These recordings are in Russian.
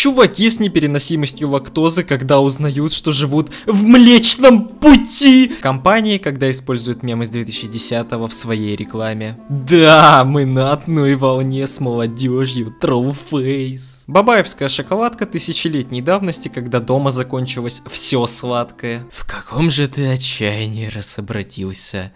Чуваки с непереносимостью лактозы, когда узнают, что живут в Млечном Пути. Компании, когда используют мем из 2010-го в своей рекламе. Да, мы на одной волне с молодежью, Троуфейс. Бабаевская шоколадка тысячелетней давности, когда дома закончилось все сладкое. В каком же ты отчаянии раз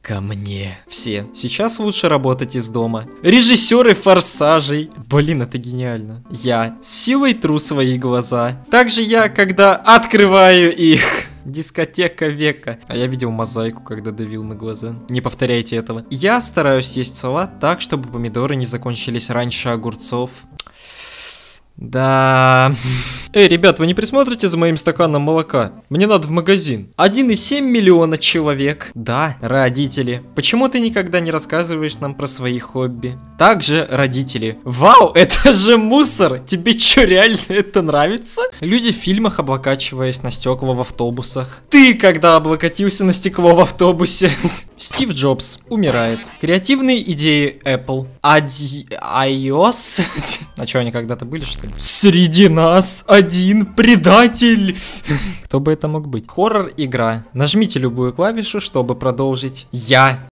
ко мне? Все. Сейчас лучше работать из дома. Режиссеры форсажей. Блин, это гениально. Я силой трусов свои глаза. Также я, когда открываю их... Дискотека века. А я видел мозаику, когда давил на глаза. Не повторяйте этого. Я стараюсь есть салат так, чтобы помидоры не закончились раньше огурцов. Да. Эй, ребят, вы не присмотрите за моим стаканом молока? Мне надо в магазин. 1,7 миллиона человек. Да, родители. Почему ты никогда не рассказываешь нам про свои хобби? Также родители. Вау, это же мусор! Тебе что, реально это нравится? Люди в фильмах, облокачиваясь на стекла в автобусах. Ты когда облокотился на стекло в автобусе? Стив Джобс умирает. Креативные идеи Apple. Ади... iOS? А что, они когда-то были, что ли? Среди нас один предатель! Кто бы это мог быть? Хоррор-игра. Нажмите любую клавишу, чтобы продолжить. Я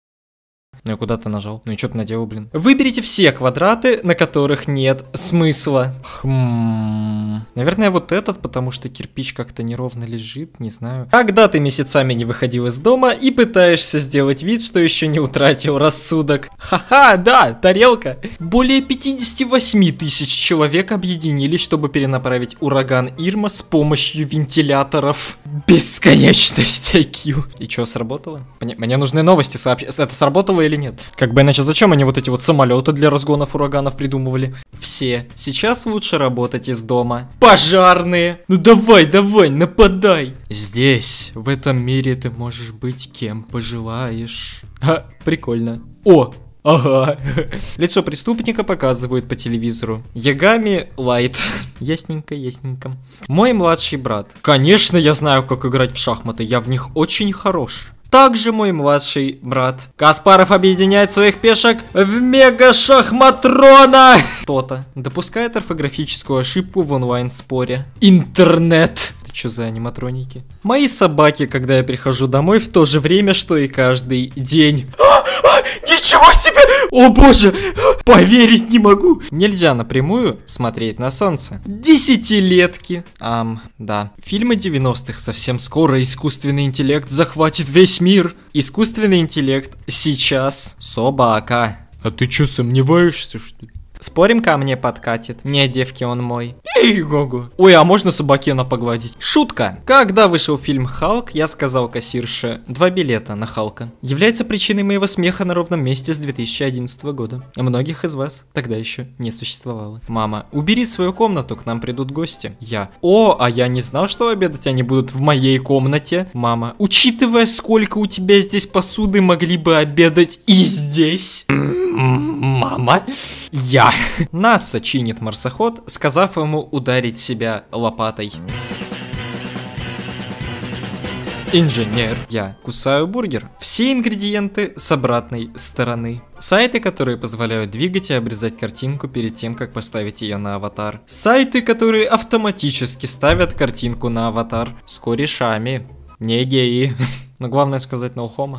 ну я куда-то нажал. Ну и что ты наделал, блин? Выберите все квадраты, на которых нет смысла. Хм... Наверное, вот этот, потому что кирпич как-то неровно лежит, не знаю. Когда ты месяцами не выходил из дома и пытаешься сделать вид, что еще не утратил рассудок. Ха-ха, да, тарелка. Более 58 тысяч человек объединились, чтобы перенаправить ураган Ирма с помощью вентиляторов. Бесконечность IQ. И что, сработало? Мне, мне нужны новости сообщ... Это сработало или нет. Как бы иначе зачем они вот эти вот самолеты для разгонов ураганов придумывали? Все, сейчас лучше работать из дома. Пожарные! Ну давай, давай, нападай! Здесь, в этом мире ты можешь быть кем пожелаешь. Ха, прикольно. О, Ага. Лицо преступника показывают по телевизору. Ягами Лайт. Ясненько, ясненько. Мой младший брат. Конечно, я знаю, как играть в шахматы. Я в них очень хорош также мой младший брат. Каспаров объединяет своих пешек в мега-шахматрона! Кто-то допускает орфографическую ошибку в онлайн-споре. Интернет! Что за аниматроники? Мои собаки, когда я прихожу домой в то же время, что и каждый день. А, а, Ничего себе! О боже! Поверить не могу! Нельзя напрямую смотреть на солнце. Десятилетки. Ам, да. Фильмы 90-х совсем скоро искусственный интеллект захватит весь мир. Искусственный интеллект сейчас. Собака. А ты чё, сомневаешься, что ли? Спорим, ко мне подкатит? Не, девки, он мой. Эй, гогу Ой, а можно собакена погладить? Шутка. Когда вышел фильм «Халк», я сказал кассирше «Два билета на Халка». Является причиной моего смеха на ровном месте с 2011 года. Многих из вас тогда еще не существовало. Мама, убери свою комнату, к нам придут гости. Я. О, а я не знал, что обедать они будут в моей комнате. Мама, учитывая, сколько у тебя здесь посуды, могли бы обедать и здесь. Мама, я да! Насса чинит марсоход, сказав ему ударить себя лопатой. Инженер. Я кусаю бургер. Все ингредиенты с обратной стороны. Сайты, которые позволяют двигать и обрезать картинку перед тем, как поставить ее на аватар. Сайты, которые автоматически ставят картинку на аватар. С корешами. Не геи. Но главное сказать no homo.